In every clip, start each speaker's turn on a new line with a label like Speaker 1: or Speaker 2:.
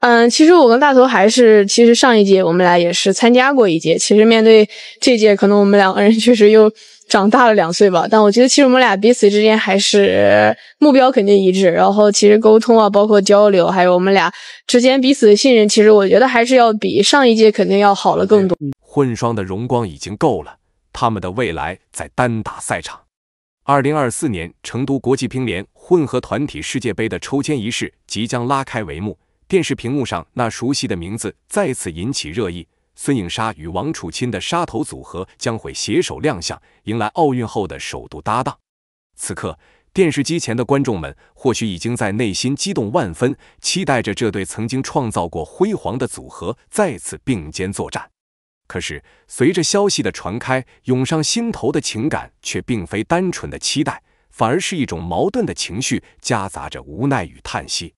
Speaker 1: 嗯，其实我跟大头还是，其实上一届我们俩也是参加过一届。其实面对这届，可能我们两个人确实又长大了两岁吧。但我觉得，其实我们俩彼此之间还是目标肯定一致。然后其实沟通啊，包括交流，还有我们俩之间彼此的信任，其实我觉得还是要比上一届肯定要好了更多。混双的荣光已经够了，他们的未来在单打赛场。二零二四年成都国际乒联混合团体世界杯的抽签仪式即将拉开帷幕。电视屏幕上那熟悉的名字再次引起热议，孙颖莎与王楚钦的“莎头”组合将会携手亮相，迎来奥运后的首度搭档。此刻，电视机前的观众们或许已经在内心激动万分，期待着这对曾经创造过辉煌的组合再次并肩作战。可是，随着消息的传开，涌上心头的情感却并非单纯的期待，反而是一种矛盾的情绪，夹杂着无奈与叹息。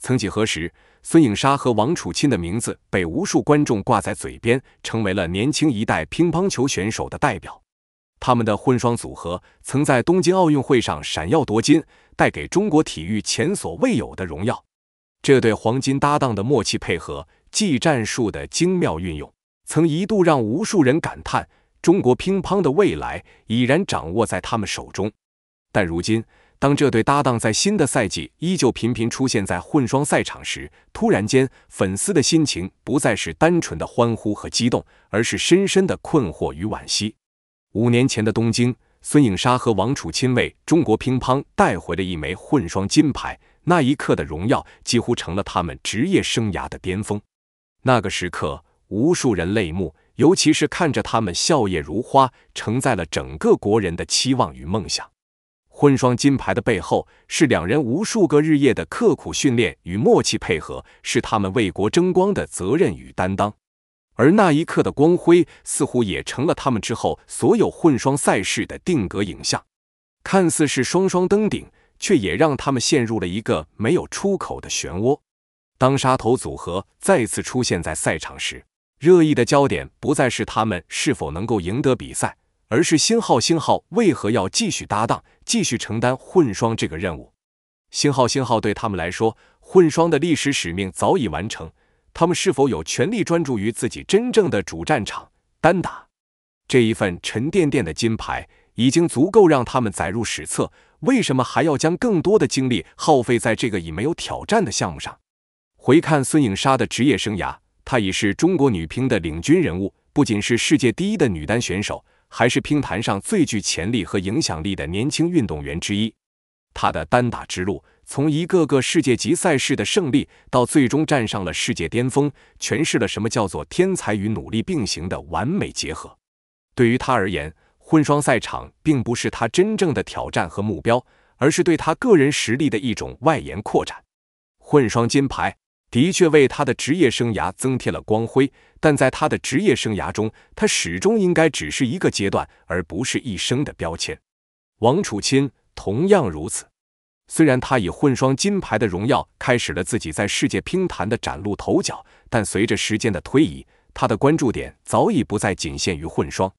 Speaker 1: 曾几何时，孙颖莎和王楚钦的名字被无数观众挂在嘴边，成为了年轻一代乒乓球选手的代表。他们的混双组合曾在东京奥运会上闪耀夺金，带给中国体育前所未有的荣耀。这对黄金搭档的默契配合，技战术的精妙运用，曾一度让无数人感叹：中国乒乓的未来已然掌握在他们手中。但如今，当这对搭档在新的赛季依旧频频出现在混双赛场时，突然间，粉丝的心情不再是单纯的欢呼和激动，而是深深的困惑与惋惜。五年前的东京，孙颖莎和王楚钦为中国乒乓带回了一枚混双金牌，那一刻的荣耀几乎成了他们职业生涯的巅峰。那个时刻，无数人泪目，尤其是看着他们笑靥如花，承载了整个国人的期望与梦想。混双金牌的背后是两人无数个日夜的刻苦训练与默契配合，是他们为国争光的责任与担当。而那一刻的光辉，似乎也成了他们之后所有混双赛事的定格影像。看似是双双登顶，却也让他们陷入了一个没有出口的漩涡。当沙头组合再次出现在赛场时，热议的焦点不再是他们是否能够赢得比赛。而是星号星号为何要继续搭档，继续承担混双这个任务？星号星号对他们来说，混双的历史使命早已完成，他们是否有权利专注于自己真正的主战场单打？这一份沉甸甸的金牌已经足够让他们载入史册，为什么还要将更多的精力耗费在这个已没有挑战的项目上？回看孙颖莎的职业生涯，她已是中国女乒的领军人物，不仅是世界第一的女单选手。还是乒坛上最具潜力和影响力的年轻运动员之一。他的单打之路，从一个个世界级赛事的胜利，到最终站上了世界巅峰，诠释了什么叫做天才与努力并行的完美结合。对于他而言，混双赛场并不是他真正的挑战和目标，而是对他个人实力的一种外延扩展。混双金牌。的确为他的职业生涯增添了光辉，但在他的职业生涯中，他始终应该只是一个阶段，而不是一生的标签。王楚钦同样如此，虽然他以混双金牌的荣耀开始了自己在世界乒坛的崭露头角，但随着时间的推移，他的关注点早已不再仅限于混双。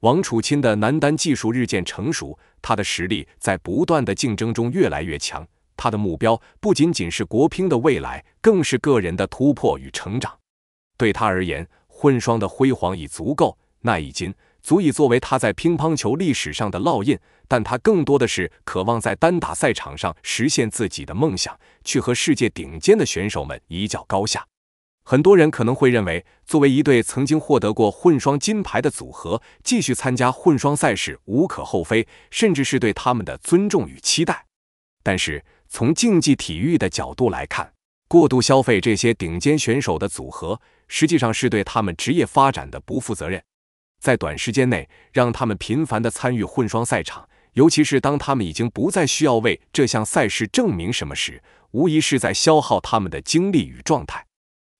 Speaker 1: 王楚钦的男单技术日渐成熟，他的实力在不断的竞争中越来越强。他的目标不仅仅是国乒的未来，更是个人的突破与成长。对他而言，混双的辉煌已足够，那一金足以作为他在乒乓球历史上的烙印。但他更多的是渴望在单打赛场上实现自己的梦想，去和世界顶尖的选手们一较高下。很多人可能会认为，作为一对曾经获得过混双金牌的组合，继续参加混双赛事无可厚非，甚至是对他们的尊重与期待。但是。从竞技体育的角度来看，过度消费这些顶尖选手的组合，实际上是对他们职业发展的不负责任。在短时间内让他们频繁地参与混双赛场，尤其是当他们已经不再需要为这项赛事证明什么时，无疑是在消耗他们的精力与状态。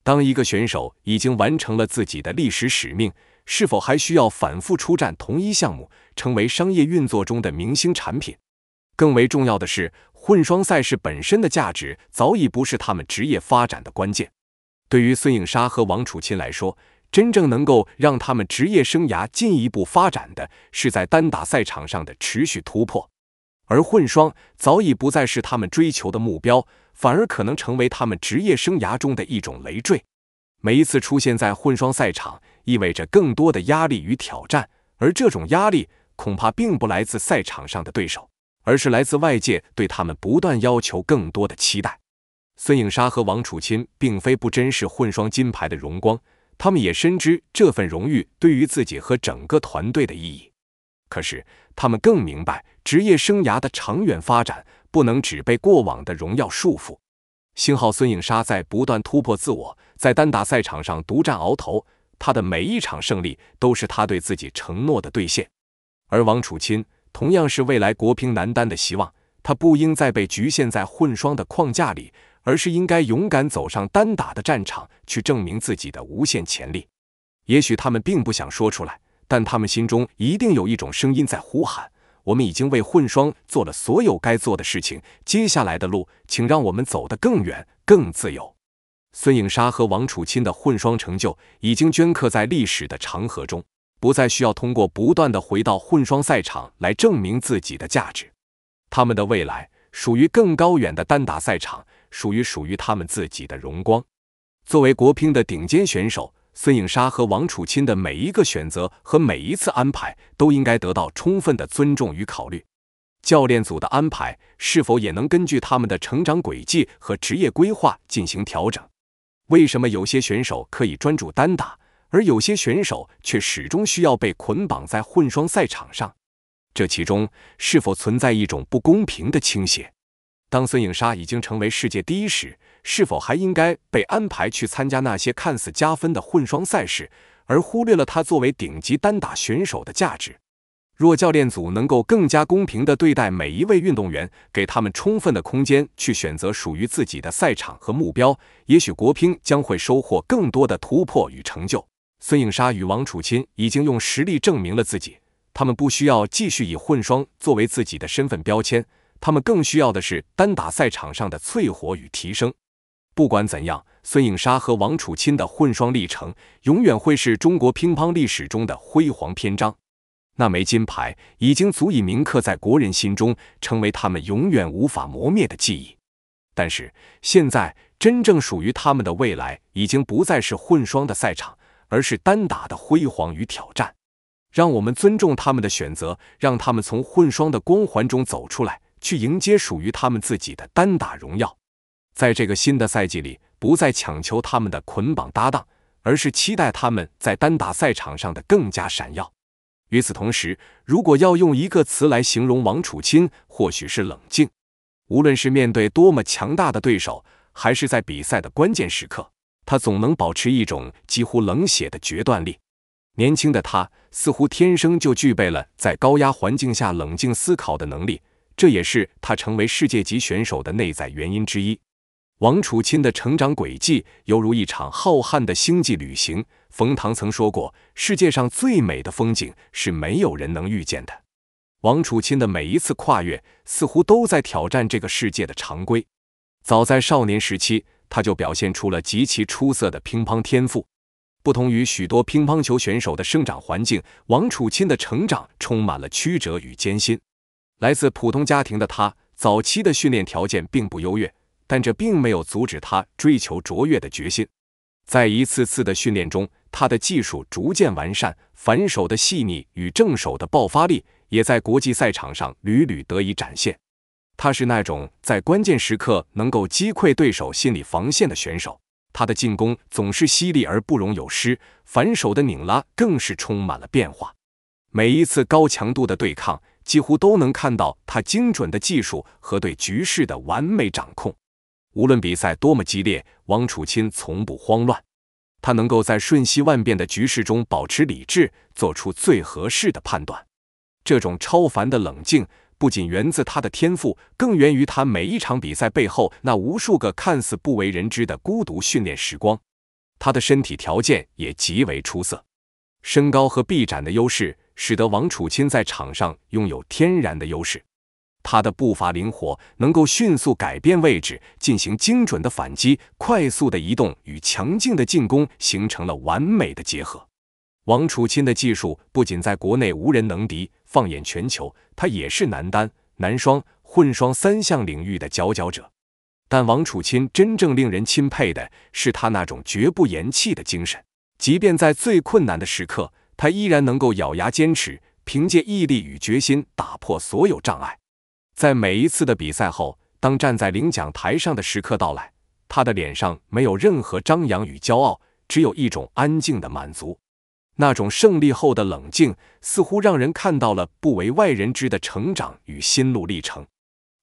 Speaker 1: 当一个选手已经完成了自己的历史使命，是否还需要反复出战同一项目，成为商业运作中的明星产品？更为重要的是。混双赛事本身的价值早已不是他们职业发展的关键。对于孙颖莎和王楚钦来说，真正能够让他们职业生涯进一步发展的是在单打赛场上的持续突破，而混双早已不再是他们追求的目标，反而可能成为他们职业生涯中的一种累赘。每一次出现在混双赛场，意味着更多的压力与挑战，而这种压力恐怕并不来自赛场上的对手。而是来自外界对他们不断要求更多的期待。孙颖莎和王楚钦并非不珍视混双金牌的荣光，他们也深知这份荣誉对于自己和整个团队的意义。可是，他们更明白职业生涯的长远发展不能只被过往的荣耀束缚。幸好，孙颖莎在不断突破自我，在单打赛场上独占鳌头，她的每一场胜利都是她对自己承诺的兑现。而王楚钦。同样是未来国乒男单的希望，他不应再被局限在混双的框架里，而是应该勇敢走上单打的战场，去证明自己的无限潜力。也许他们并不想说出来，但他们心中一定有一种声音在呼喊：我们已经为混双做了所有该做的事情，接下来的路，请让我们走得更远、更自由。孙颖莎和王楚钦的混双成就已经镌刻在历史的长河中。不再需要通过不断的回到混双赛场来证明自己的价值，他们的未来属于更高远的单打赛场，属于属于他们自己的荣光。作为国乒的顶尖选手，孙颖莎和王楚钦的每一个选择和每一次安排，都应该得到充分的尊重与考虑。教练组的安排是否也能根据他们的成长轨迹和职业规划进行调整？为什么有些选手可以专注单打？而有些选手却始终需要被捆绑在混双赛场上，这其中是否存在一种不公平的倾斜？当孙颖莎已经成为世界第一时，是否还应该被安排去参加那些看似加分的混双赛事，而忽略了她作为顶级单打选手的价值？若教练组能够更加公平地对待每一位运动员，给他们充分的空间去选择属于自己的赛场和目标，也许国乒将会收获更多的突破与成就。孙颖莎与王楚钦已经用实力证明了自己，他们不需要继续以混双作为自己的身份标签，他们更需要的是单打赛场上的淬火与提升。不管怎样，孙颖莎和王楚钦的混双历程永远会是中国乒乓历史中的辉煌篇章。那枚金牌已经足以铭刻在国人心中，成为他们永远无法磨灭的记忆。但是现在，真正属于他们的未来已经不再是混双的赛场。而是单打的辉煌与挑战，让我们尊重他们的选择，让他们从混双的光环中走出来，去迎接属于他们自己的单打荣耀。在这个新的赛季里，不再强求他们的捆绑搭档，而是期待他们在单打赛场上的更加闪耀。与此同时，如果要用一个词来形容王楚钦，或许是冷静。无论是面对多么强大的对手，还是在比赛的关键时刻。他总能保持一种几乎冷血的决断力。年轻的他似乎天生就具备了在高压环境下冷静思考的能力，这也是他成为世界级选手的内在原因之一。王楚钦的成长轨迹犹如一场浩瀚的星际旅行。冯唐曾说过：“世界上最美的风景是没有人能预见的。”王楚钦的每一次跨越，似乎都在挑战这个世界的常规。早在少年时期。他就表现出了极其出色的乒乓天赋。不同于许多乒乓球选手的生长环境，王楚钦的成长充满了曲折与艰辛。来自普通家庭的他，早期的训练条件并不优越，但这并没有阻止他追求卓越的决心。在一次次的训练中，他的技术逐渐完善，反手的细腻与正手的爆发力也在国际赛场上屡屡得以展现。他是那种在关键时刻能够击溃对手心理防线的选手。他的进攻总是犀利而不容有失，反手的拧拉更是充满了变化。每一次高强度的对抗，几乎都能看到他精准的技术和对局势的完美掌控。无论比赛多么激烈，王楚钦从不慌乱，他能够在瞬息万变的局势中保持理智，做出最合适的判断。这种超凡的冷静。不仅源自他的天赋，更源于他每一场比赛背后那无数个看似不为人知的孤独训练时光。他的身体条件也极为出色，身高和臂展的优势使得王楚钦在场上拥有天然的优势。他的步伐灵活，能够迅速改变位置，进行精准的反击，快速的移动与强劲的进攻形成了完美的结合。王楚钦的技术不仅在国内无人能敌，放眼全球，他也是男单、男双、混双三项领域的佼佼者。但王楚钦真正令人钦佩的是他那种绝不言弃的精神。即便在最困难的时刻，他依然能够咬牙坚持，凭借毅力与决心打破所有障碍。在每一次的比赛后，当站在领奖台上的时刻到来，他的脸上没有任何张扬与骄傲，只有一种安静的满足。那种胜利后的冷静，似乎让人看到了不为外人知的成长与心路历程。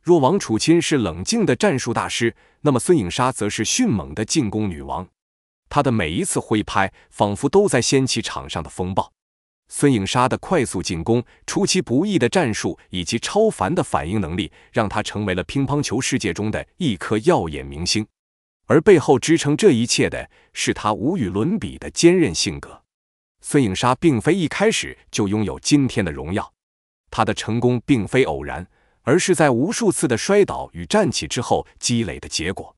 Speaker 1: 若王楚钦是冷静的战术大师，那么孙颖莎则是迅猛的进攻女王。她的每一次挥拍，仿佛都在掀起场上的风暴。孙颖莎的快速进攻、出其不意的战术以及超凡的反应能力，让她成为了乒乓球世界中的一颗耀眼明星。而背后支撑这一切的，是她无与伦比的坚韧性格。孙颖莎并非一开始就拥有今天的荣耀，她的成功并非偶然，而是在无数次的摔倒与站起之后积累的结果。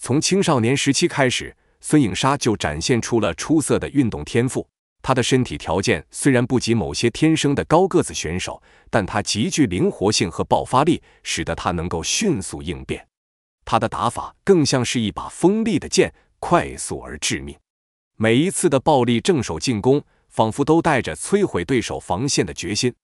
Speaker 1: 从青少年时期开始，孙颖莎就展现出了出色的运动天赋。她的身体条件虽然不及某些天生的高个子选手，但她极具灵活性和爆发力，使得她能够迅速应变。她的打法更像是一把锋利的剑，快速而致命。每一次的暴力正手进攻，仿佛都带着摧毁对手防线的决心。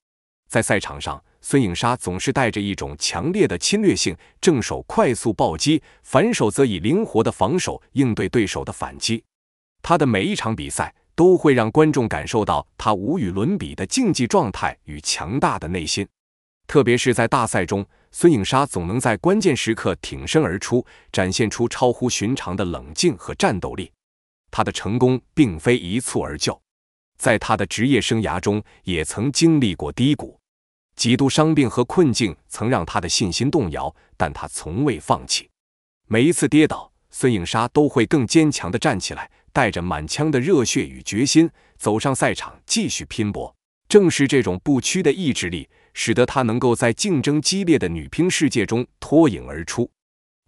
Speaker 1: 在赛场上，孙颖莎总是带着一种强烈的侵略性，正手快速暴击，反手则以灵活的防守应对对手的反击。她的每一场比赛都会让观众感受到她无与伦比的竞技状态与强大的内心。特别是在大赛中，孙颖莎总能在关键时刻挺身而出，展现出超乎寻常的冷静和战斗力。他的成功并非一蹴而就，在他的职业生涯中，也曾经历过低谷、几度伤病和困境，曾让他的信心动摇，但他从未放弃。每一次跌倒，孙颖莎都会更坚强地站起来，带着满腔的热血与决心走上赛场，继续拼搏。正是这种不屈的意志力，使得他能够在竞争激烈的女乒世界中脱颖而出。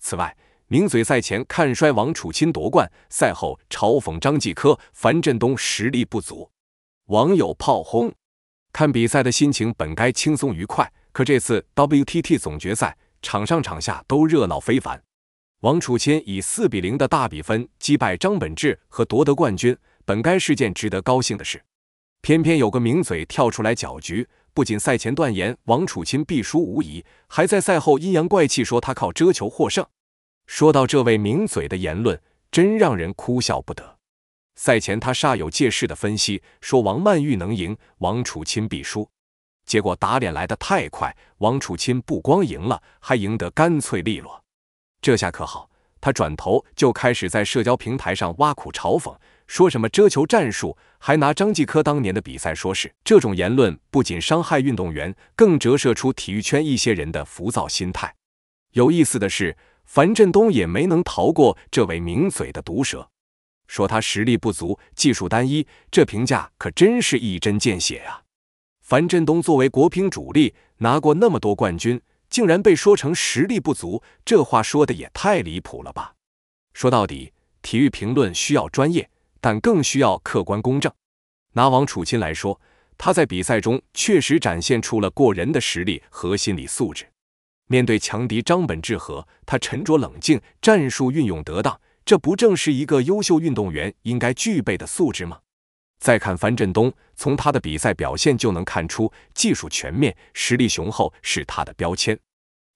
Speaker 1: 此外，名嘴赛前看衰王楚钦夺冠，赛后嘲讽张继科、樊振东实力不足，网友炮轰。看比赛的心情本该轻松愉快，可这次 WTT 总决赛场上场下都热闹非凡。王楚钦以4比0的大比分击败张本智和夺得冠军，本该是件值得高兴的事，偏偏有个名嘴跳出来搅局，不仅赛前断言王楚钦必输无疑，还在赛后阴阳怪气说他靠遮球获胜。说到这位名嘴的言论，真让人哭笑不得。赛前他煞有介事的分析说王曼玉能赢，王楚钦必输。结果打脸来的太快，王楚钦不光赢了，还赢得干脆利落。这下可好，他转头就开始在社交平台上挖苦嘲讽，说什么遮球战术，还拿张继科当年的比赛说事。这种言论不仅伤害运动员，更折射出体育圈一些人的浮躁心态。有意思的是。樊振东也没能逃过这位名嘴的毒舌，说他实力不足、技术单一，这评价可真是一针见血啊！樊振东作为国乒主力，拿过那么多冠军，竟然被说成实力不足，这话说的也太离谱了吧！说到底，体育评论需要专业，但更需要客观公正。拿王楚钦来说，他在比赛中确实展现出了过人的实力和心理素质。面对强敌张本智和，他沉着冷静，战术运用得当，这不正是一个优秀运动员应该具备的素质吗？再看樊振东，从他的比赛表现就能看出，技术全面，实力雄厚是他的标签。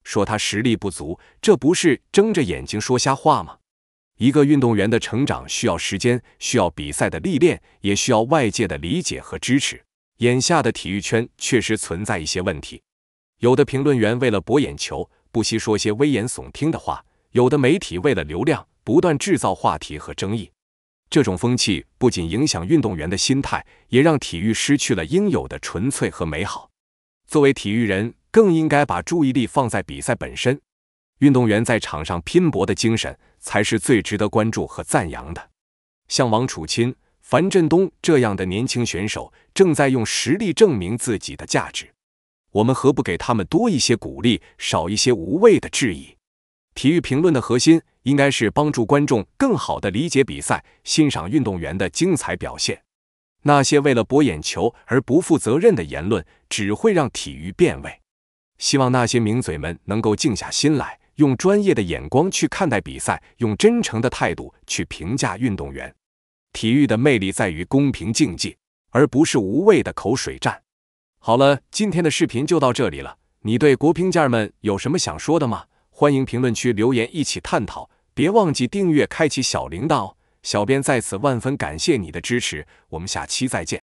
Speaker 1: 说他实力不足，这不是睁着眼睛说瞎话吗？一个运动员的成长需要时间，需要比赛的历练，也需要外界的理解和支持。眼下的体育圈确实存在一些问题。有的评论员为了博眼球，不惜说些危言耸听的话；有的媒体为了流量，不断制造话题和争议。这种风气不仅影响运动员的心态，也让体育失去了应有的纯粹和美好。作为体育人，更应该把注意力放在比赛本身，运动员在场上拼搏的精神才是最值得关注和赞扬的。像王楚钦、樊振东这样的年轻选手，正在用实力证明自己的价值。我们何不给他们多一些鼓励，少一些无谓的质疑？体育评论的核心应该是帮助观众更好地理解比赛，欣赏运动员的精彩表现。那些为了博眼球而不负责任的言论，只会让体育变味。希望那些名嘴们能够静下心来，用专业的眼光去看待比赛，用真诚的态度去评价运动员。体育的魅力在于公平竞技，而不是无谓的口水战。好了，今天的视频就到这里了。你对国评家们有什么想说的吗？欢迎评论区留言一起探讨。别忘记订阅、开启小铃铛哦。小编在此万分感谢你的支持，我们下期再见。